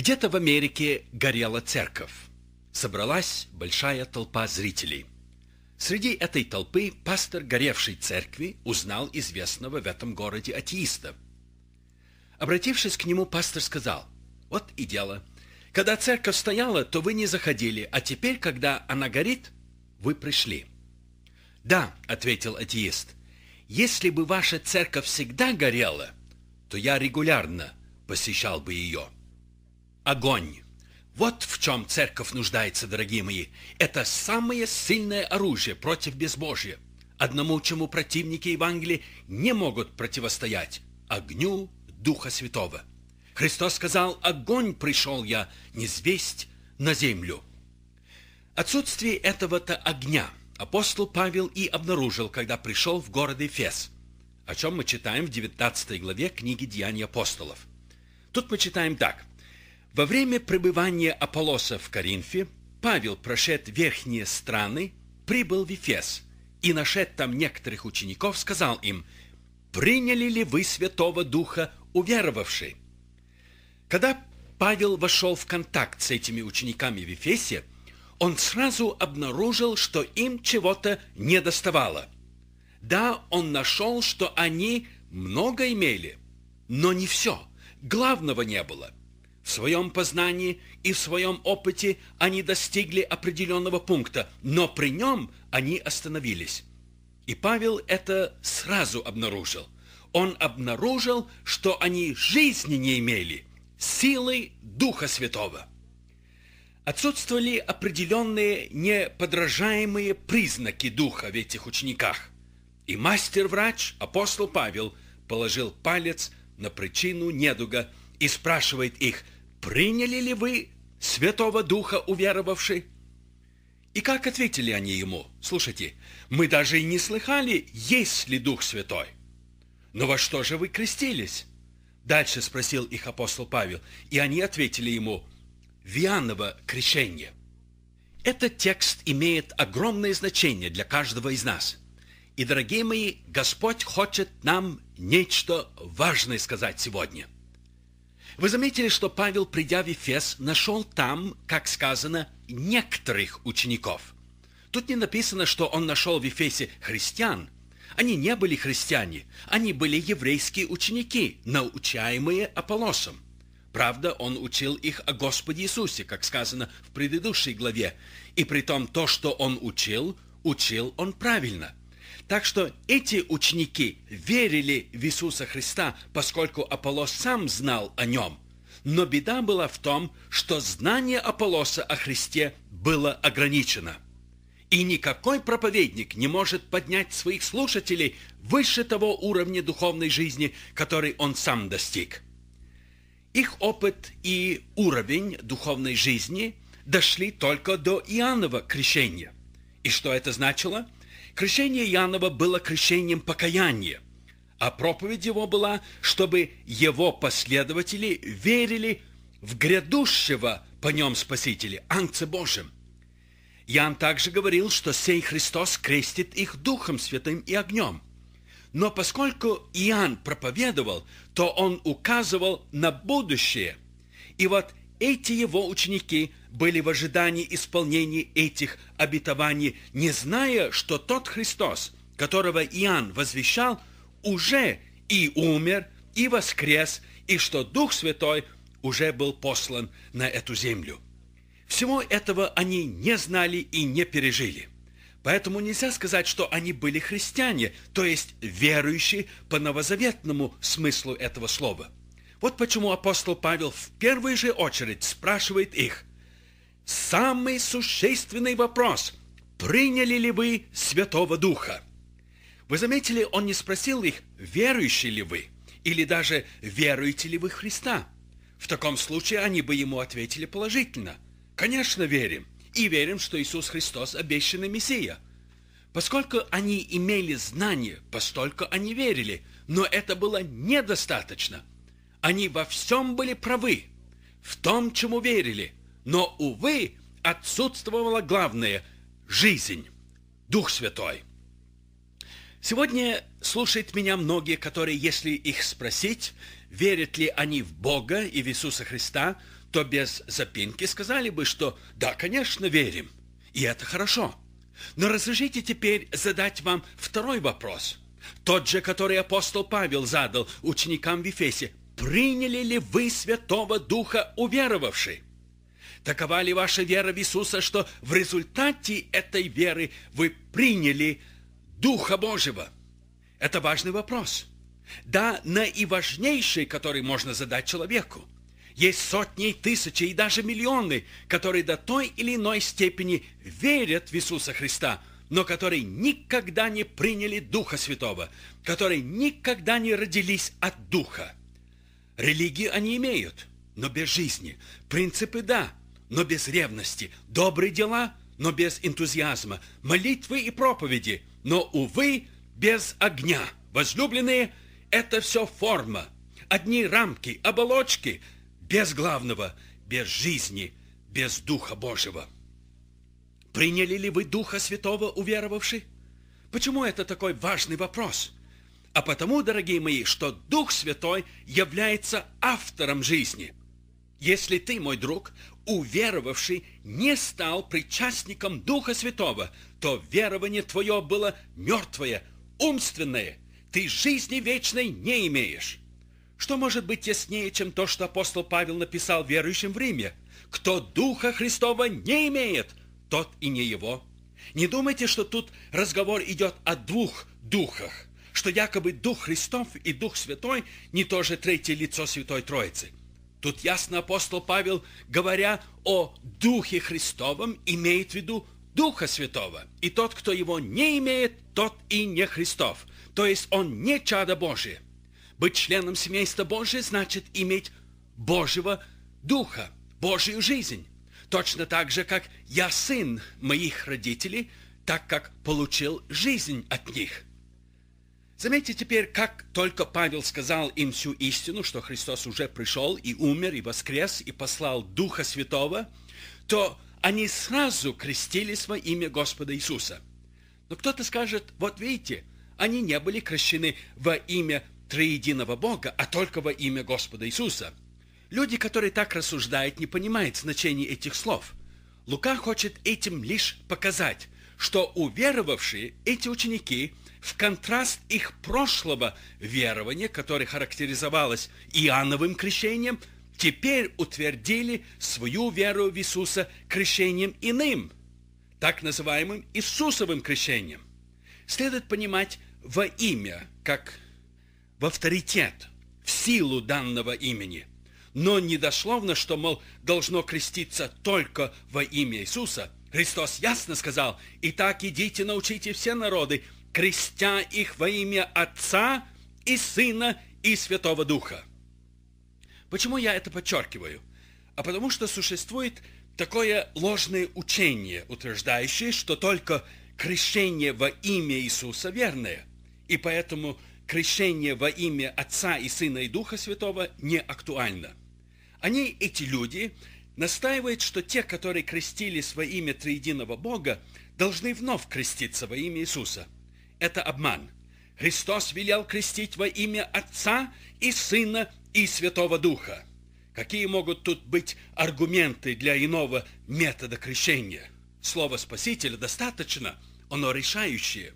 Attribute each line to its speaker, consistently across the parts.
Speaker 1: Где-то в Америке горела церковь. Собралась большая толпа зрителей. Среди этой толпы пастор горевшей церкви узнал известного в этом городе атеиста. Обратившись к нему, пастор сказал, «Вот и дело. Когда церковь стояла, то вы не заходили, а теперь, когда она горит, вы пришли». «Да», — ответил атеист, «если бы ваша церковь всегда горела, то я регулярно посещал бы ее» огонь. Вот в чем церковь нуждается, дорогие мои. Это самое сильное оружие против безбожия. Одному, чему противники Евангелия не могут противостоять – огню Духа Святого. Христос сказал, огонь пришел я, не звесть, на землю. Отсутствие этого-то огня апостол Павел и обнаружил, когда пришел в город Эфес, о чем мы читаем в 19 главе книги «Деяний апостолов». Тут мы читаем так. Во время пребывания Аполлоса в Коринфе Павел, прошед верхние страны, прибыл в Ефес и, нашед там некоторых учеников, сказал им, «Приняли ли вы Святого Духа, уверовавши?» Когда Павел вошел в контакт с этими учениками в Ефесе, он сразу обнаружил, что им чего-то не доставало. Да, он нашел, что они много имели, но не все, главного не было. В своем познании и в своем опыте они достигли определенного пункта, но при нем они остановились. И Павел это сразу обнаружил. Он обнаружил, что они жизни не имели, силы Духа Святого. Отсутствовали определенные неподражаемые признаки Духа в этих учениках. И мастер-врач, апостол Павел, положил палец на причину недуга и спрашивает их – приняли ли вы Святого Духа уверовавши? И как ответили они ему? Слушайте, мы даже и не слыхали, есть ли Дух Святой. Но во что же вы крестились? Дальше спросил их апостол Павел, и они ответили ему, в Иоанново крещение. Этот текст имеет огромное значение для каждого из нас. И, дорогие мои, Господь хочет нам нечто важное сказать сегодня – вы заметили, что Павел, придя в Ефес, нашел там, как сказано, некоторых учеников. Тут не написано, что он нашел в Ефесе христиан. Они не были христиане, они были еврейские ученики, научаемые Аполлосом. Правда, он учил их о Господе Иисусе, как сказано в предыдущей главе. И при том, то, что он учил, учил он правильно. Так что эти ученики верили в Иисуса Христа, поскольку Аполло сам знал о нем. Но беда была в том, что знание Аполлоса о Христе было ограничено. И никакой проповедник не может поднять своих слушателей выше того уровня духовной жизни, который он сам достиг. Их опыт и уровень духовной жизни дошли только до Иоаннова крещения. И что это значило? – Крещение Иоаннова было крещением покаяния, а проповедь его была, чтобы его последователи верили в грядущего по нем Спасителя, Анце Божьим. Иоанн также говорил, что сей Христос крестит их Духом Святым и огнем. Но поскольку Иоанн проповедовал, то он указывал на будущее. И вот эти его ученики были в ожидании исполнения этих обетований, не зная, что тот Христос, которого Иоанн возвещал, уже и умер, и воскрес, и что Дух Святой уже был послан на эту землю. Всего этого они не знали и не пережили. Поэтому нельзя сказать, что они были христиане, то есть верующие по новозаветному смыслу этого слова. Вот почему апостол Павел в первую же очередь спрашивает их, самый существенный вопрос – приняли ли вы Святого Духа? Вы заметили, он не спросил их, верующие ли вы, или даже веруете ли вы Христа? В таком случае они бы ему ответили положительно. Конечно, верим. И верим, что Иисус Христос – обещанный Мессия. Поскольку они имели знание, постольку они верили, но это было недостаточно. Они во всем были правы, в том, чему верили – но, увы, отсутствовала главное – жизнь, Дух Святой. Сегодня слушают меня многие, которые, если их спросить, верят ли они в Бога и в Иисуса Христа, то без запинки сказали бы, что «да, конечно, верим». И это хорошо. Но разрешите теперь задать вам второй вопрос. Тот же, который апостол Павел задал ученикам в Ефесе. «Приняли ли вы Святого Духа, уверовавший?» Такова ли ваша вера в Иисуса, что в результате этой веры вы приняли Духа Божьего? Это важный вопрос. Да, наиважнейший, который можно задать человеку. Есть сотни, тысячи и даже миллионы, которые до той или иной степени верят в Иисуса Христа, но которые никогда не приняли Духа Святого, которые никогда не родились от Духа. Религию они имеют, но без жизни. Принципы – да, но без ревности, добрые дела, но без энтузиазма, молитвы и проповеди, но, увы, без огня. Возлюбленные – это все форма, одни рамки, оболочки, без главного, без жизни, без Духа Божьего. Приняли ли вы Духа Святого, уверовавши? Почему это такой важный вопрос? А потому, дорогие мои, что Дух Святой является автором жизни – если ты, мой друг, уверовавший, не стал причастником Духа Святого, то верование твое было мертвое, умственное, ты жизни вечной не имеешь. Что может быть яснее, чем то, что апостол Павел написал верующим в Риме? Кто Духа Христова не имеет, тот и не его. Не думайте, что тут разговор идет о двух духах, что якобы Дух Христов и Дух Святой не то же третье лицо Святой Троицы – Тут ясно апостол Павел, говоря о Духе Христовом, имеет в виду Духа Святого. И тот, кто его не имеет, тот и не Христов. То есть он не чадо Божие. Быть членом семейства Божия значит иметь Божьего Духа, Божью жизнь. Точно так же, как я сын моих родителей, так как получил жизнь от них – Заметьте теперь, как только Павел сказал им всю истину, что Христос уже пришел и умер, и воскрес, и послал Духа Святого, то они сразу крестились во имя Господа Иисуса. Но кто-то скажет, вот видите, они не были крещены во имя Триединого Бога, а только во имя Господа Иисуса. Люди, которые так рассуждают, не понимают значения этих слов. Лука хочет этим лишь показать, что уверовавшие эти ученики – в контраст их прошлого верования, которое характеризовалось Иоанновым крещением, теперь утвердили свою веру в Иисуса крещением иным, так называемым Иисусовым крещением. Следует понимать во имя, как в авторитет, в силу данного имени. Но недословно, что, мол, должно креститься только во имя Иисуса. Христос ясно сказал, «Итак, идите, научите все народы, крестя их во имя Отца и Сына и Святого Духа. Почему я это подчеркиваю? А потому что существует такое ложное учение, утверждающее, что только крещение во имя Иисуса верное, и поэтому крещение во имя Отца и Сына и Духа Святого не актуально. Они, эти люди, настаивают, что те, которые крестили во имя Триединого Бога, должны вновь креститься во имя Иисуса –– это обман. Христос велел крестить во имя Отца и Сына и Святого Духа. Какие могут тут быть аргументы для иного метода крещения? Слово Спасителя достаточно, оно решающее.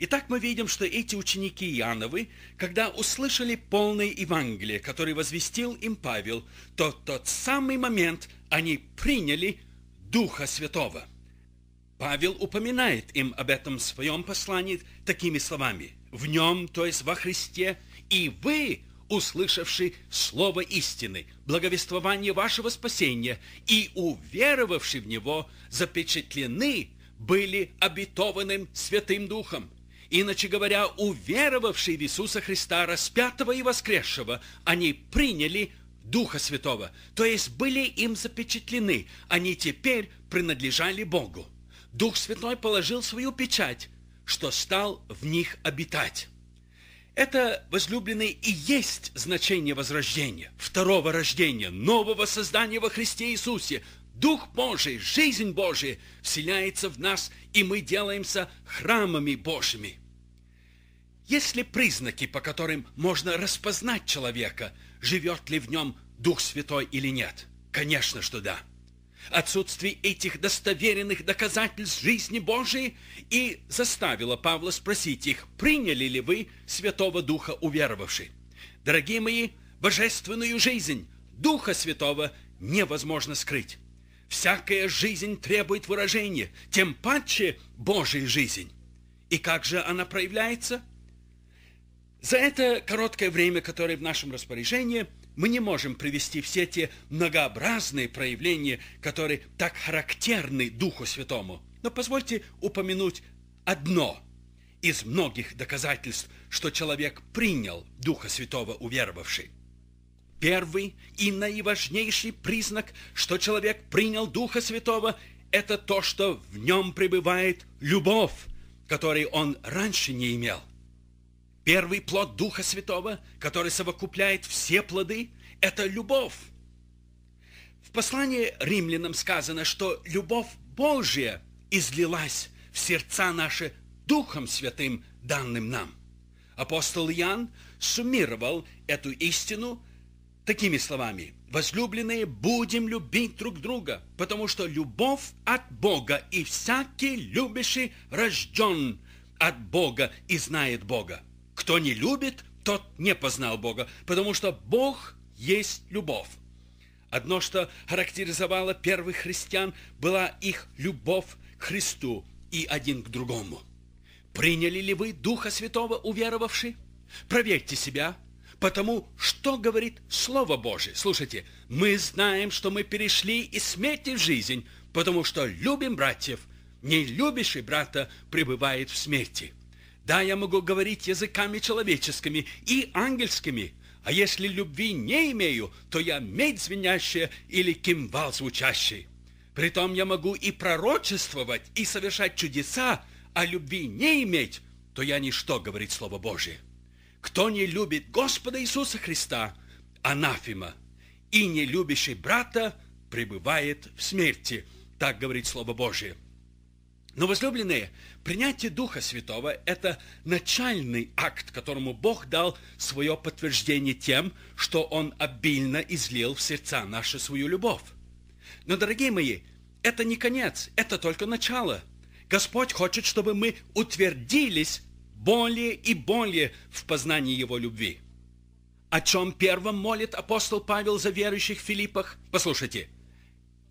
Speaker 1: Итак, мы видим, что эти ученики Иоанновы, когда услышали полное Евангелие, которое возвестил им Павел, то тот самый момент они приняли Духа Святого – Павел упоминает им об этом в своем послании такими словами. «В нем, то есть во Христе, и вы, услышавши слово истины, благовествование вашего спасения, и уверовавши в него, запечатлены были обетованным Святым Духом». Иначе говоря, уверовавшие в Иисуса Христа, распятого и воскресшего, они приняли Духа Святого, то есть были им запечатлены, они теперь принадлежали Богу. Дух Святой положил свою печать, что стал в них обитать. Это, возлюбленные, и есть значение возрождения, второго рождения, нового создания во Христе Иисусе. Дух Божий, жизнь Божия вселяется в нас, и мы делаемся храмами Божьими. Есть ли признаки, по которым можно распознать человека, живет ли в нем Дух Святой или нет? Конечно, что да. Отсутствие этих достоверенных доказательств жизни Божией и заставило Павла спросить их, приняли ли вы Святого Духа уверовавши? Дорогие мои, божественную жизнь Духа Святого невозможно скрыть. Всякая жизнь требует выражения, тем паче Божья жизнь. И как же она проявляется? За это короткое время, которое в нашем распоряжении – мы не можем привести все те многообразные проявления, которые так характерны Духу Святому. Но позвольте упомянуть одно из многих доказательств, что человек принял Духа Святого, уверовавший. Первый и наиважнейший признак, что человек принял Духа Святого, это то, что в нем пребывает любовь, которой он раньше не имел. Первый плод Духа Святого, который совокупляет все плоды, это любовь. В послании римлянам сказано, что любовь Божья излилась в сердца наши Духом Святым, данным нам. Апостол Иоанн суммировал эту истину такими словами. «Возлюбленные, будем любить друг друга, потому что любовь от Бога, и всякий любящий рожден от Бога и знает Бога». Кто не любит, тот не познал Бога, потому что Бог есть любовь. Одно, что характеризовало первых христиан, была их любовь к Христу и один к другому. Приняли ли вы Духа Святого, уверовавши? Проверьте себя, потому что говорит Слово Божие. Слушайте, мы знаем, что мы перешли из смерти в жизнь, потому что любим братьев. Не любишь и брата пребывает в смерти. Да, я могу говорить языками человеческими и ангельскими, а если любви не имею, то я медь звенящая или кимвал звучащий. Притом я могу и пророчествовать, и совершать чудеса, а любви не иметь, то я ничто, говорит Слово Божие. Кто не любит Господа Иисуса Христа, анафима, и не любящий брата пребывает в смерти, так говорит Слово Божие. Но, возлюбленные, принятие Духа Святого – это начальный акт, которому Бог дал свое подтверждение тем, что Он обильно излил в сердца наши свою любовь. Но, дорогие мои, это не конец, это только начало. Господь хочет, чтобы мы утвердились более и более в познании Его любви. О чем первым молит апостол Павел за верующих в Филиппах? Послушайте –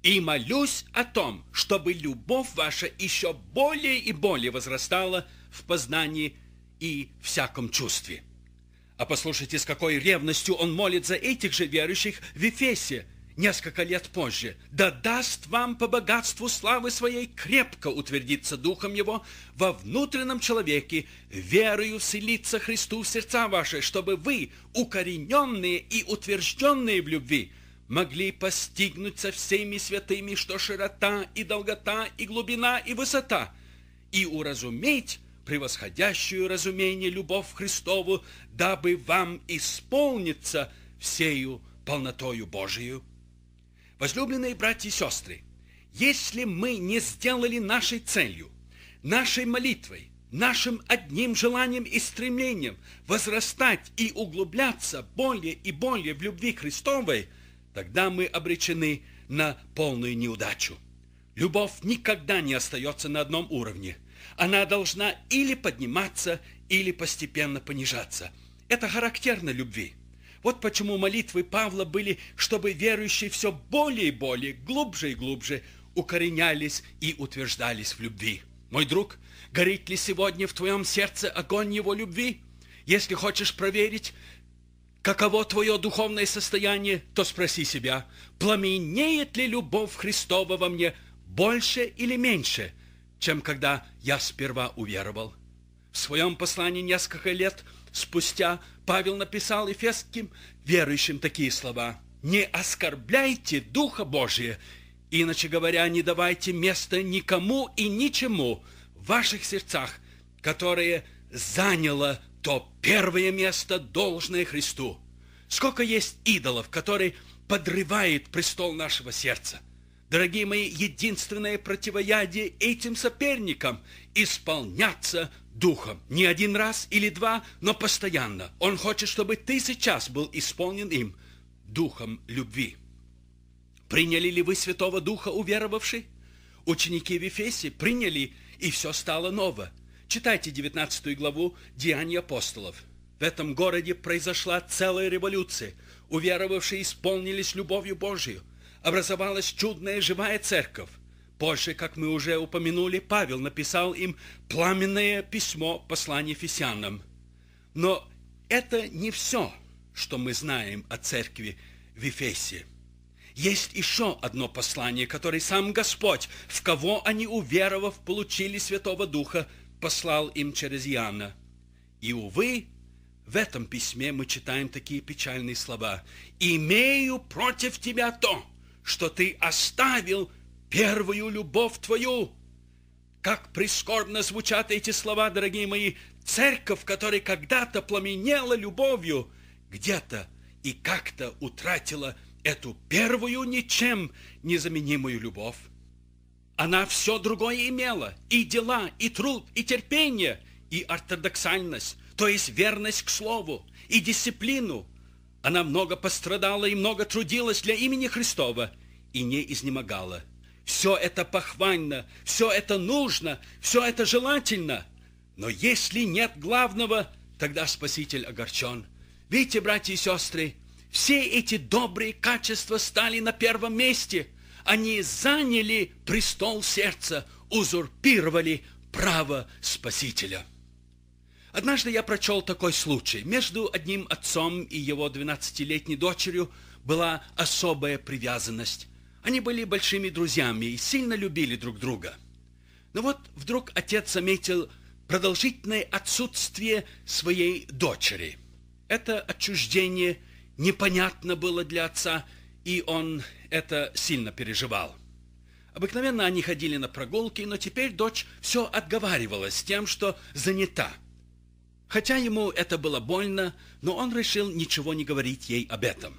Speaker 1: и молюсь о том, чтобы любовь ваша еще более и более возрастала в познании и всяком чувстве. А послушайте, с какой ревностью он молит за этих же верующих в Ефесе несколько лет позже. «Да даст вам по богатству славы своей крепко утвердиться духом его во внутреннем человеке, верою вселиться Христу в сердца ваши, чтобы вы, укорененные и утвержденные в любви, – могли постигнуть со всеми святыми, что широта и долгота и глубина и высота, и уразуметь превосходящую разумение любовь Христову, дабы вам исполниться всею полнотою Божию. Возлюбленные братья и сестры, если мы не сделали нашей целью, нашей молитвой, нашим одним желанием и стремлением возрастать и углубляться более и более в любви Христовой – тогда мы обречены на полную неудачу. Любовь никогда не остается на одном уровне. Она должна или подниматься, или постепенно понижаться. Это характерно любви. Вот почему молитвы Павла были, чтобы верующие все более и более, глубже и глубже укоренялись и утверждались в любви. Мой друг, горит ли сегодня в твоем сердце огонь его любви? Если хочешь проверить, каково твое духовное состояние, то спроси себя, пламенеет ли любовь Христова во мне больше или меньше, чем когда я сперва уверовал. В своем послании несколько лет спустя Павел написал эфесским верующим такие слова. «Не оскорбляйте Духа Божия, иначе говоря, не давайте места никому и ничему в ваших сердцах, которые заняло то первое место должное Христу. Сколько есть идолов, которые подрывают престол нашего сердца. Дорогие мои, единственное противоядие этим соперникам – исполняться Духом. Не один раз или два, но постоянно. Он хочет, чтобы ты сейчас был исполнен им, Духом любви. Приняли ли вы Святого Духа, уверовавши? Ученики в Ефесе приняли, и все стало ново – Читайте 19 главу «Деяний апостолов». В этом городе произошла целая революция. Уверовавшие исполнились любовью Божию. Образовалась чудная живая церковь. Позже, как мы уже упомянули, Павел написал им пламенное письмо послание Ефесянам. Но это не все, что мы знаем о церкви в Ефесе. Есть еще одно послание, которое сам Господь, в кого они, уверовав, получили Святого Духа, послал им через Иоанна. И, увы, в этом письме мы читаем такие печальные слова. «Имею против тебя то, что ты оставил первую любовь твою». Как прискорбно звучат эти слова, дорогие мои. Церковь, которая когда-то пламенела любовью, где-то и как-то утратила эту первую ничем незаменимую любовь она все другое имела. И дела, и труд, и терпение, и ортодоксальность, то есть верность к слову, и дисциплину. Она много пострадала и много трудилась для имени Христова и не изнемогала. Все это похвально, все это нужно, все это желательно. Но если нет главного, тогда Спаситель огорчен. Видите, братья и сестры, все эти добрые качества стали на первом месте – они заняли престол сердца, узурпировали право Спасителя. Однажды я прочел такой случай. Между одним отцом и его 12-летней дочерью была особая привязанность. Они были большими друзьями и сильно любили друг друга. Но вот вдруг отец заметил продолжительное отсутствие своей дочери. Это отчуждение непонятно было для отца, и он это сильно переживал. Обыкновенно они ходили на прогулки, но теперь дочь все отговаривалась тем, что занята. Хотя ему это было больно, но он решил ничего не говорить ей об этом.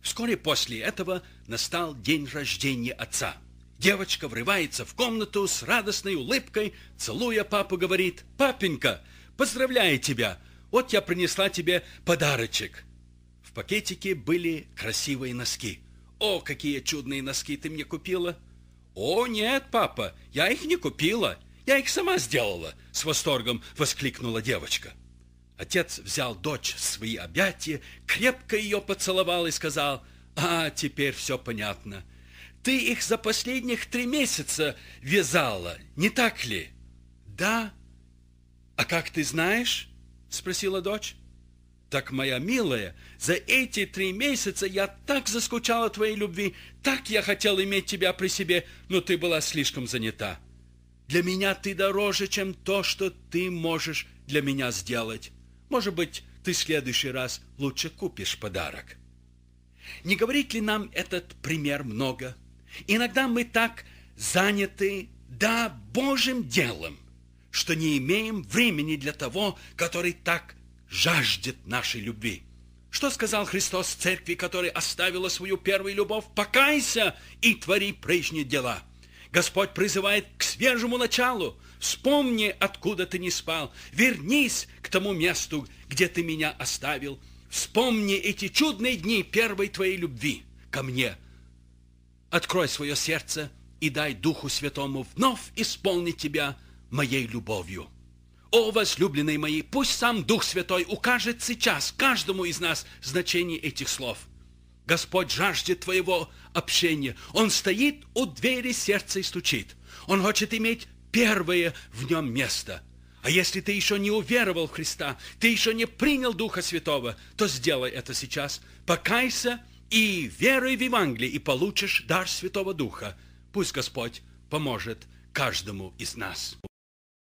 Speaker 1: Вскоре после этого настал день рождения отца. Девочка врывается в комнату с радостной улыбкой, целуя папу, говорит, «Папенька, поздравляю тебя! Вот я принесла тебе подарочек!» В пакетике были красивые носки – «О, какие чудные носки ты мне купила!» «О, нет, папа, я их не купила, я их сама сделала!» С восторгом воскликнула девочка. Отец взял дочь в свои объятия, крепко ее поцеловал и сказал, «А, теперь все понятно. Ты их за последних три месяца вязала, не так ли?» «Да». «А как ты знаешь?» – спросила дочь. Так, моя милая, за эти три месяца я так заскучала твоей любви, так я хотел иметь тебя при себе, но ты была слишком занята. Для меня ты дороже, чем то, что ты можешь для меня сделать. Может быть, ты в следующий раз лучше купишь подарок. Не говорит ли нам этот пример много? Иногда мы так заняты, да, Божьим делом, что не имеем времени для того, который так жаждет нашей любви. Что сказал Христос церкви, которая оставила свою первую любовь? «Покайся и твори прежние дела». Господь призывает к свежему началу. Вспомни, откуда ты не спал. Вернись к тому месту, где ты меня оставил. Вспомни эти чудные дни первой твоей любви ко мне. Открой свое сердце и дай Духу Святому вновь исполнить тебя моей любовью. О, возлюбленные мои, пусть сам Дух Святой укажет сейчас каждому из нас значение этих слов. Господь жаждет твоего общения. Он стоит у двери сердца и стучит. Он хочет иметь первое в нем место. А если ты еще не уверовал в Христа, ты еще не принял Духа Святого, то сделай это сейчас. Покайся и веруй в Евангелие, и получишь дар Святого Духа. Пусть Господь поможет каждому из нас.